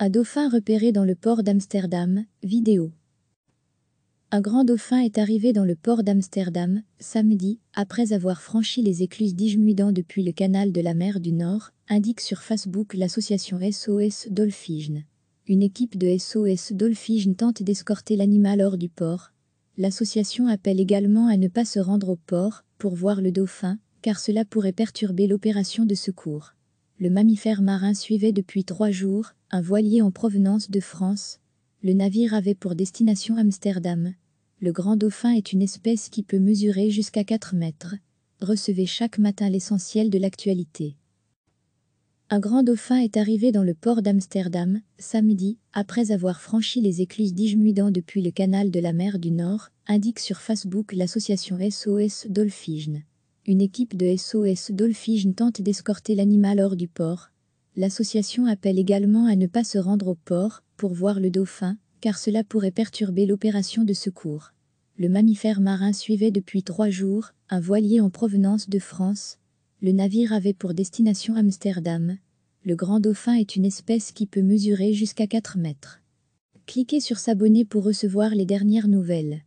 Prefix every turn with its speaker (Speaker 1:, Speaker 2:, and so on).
Speaker 1: Un dauphin repéré dans le port d'Amsterdam, vidéo. Un grand dauphin est arrivé dans le port d'Amsterdam, samedi, après avoir franchi les écluses d'Ijmuiden depuis le canal de la mer du Nord, indique sur Facebook l'association SOS Dolphijn. Une équipe de SOS Dolphijn tente d'escorter l'animal hors du port. L'association appelle également à ne pas se rendre au port pour voir le dauphin, car cela pourrait perturber l'opération de secours le mammifère marin suivait depuis trois jours un voilier en provenance de France. Le navire avait pour destination Amsterdam. Le grand dauphin est une espèce qui peut mesurer jusqu'à 4 mètres. Recevez chaque matin l'essentiel de l'actualité. Un grand dauphin est arrivé dans le port d'Amsterdam, samedi, après avoir franchi les écluses d'Ijmuiden depuis le canal de la mer du Nord, indique sur Facebook l'association SOS Dolphigne. Une équipe de SOS Dolphins tente d'escorter l'animal hors du port. L'association appelle également à ne pas se rendre au port pour voir le dauphin, car cela pourrait perturber l'opération de secours. Le mammifère marin suivait depuis trois jours un voilier en provenance de France. Le navire avait pour destination Amsterdam. Le grand dauphin est une espèce qui peut mesurer jusqu'à 4 mètres. Cliquez sur s'abonner pour recevoir les dernières nouvelles.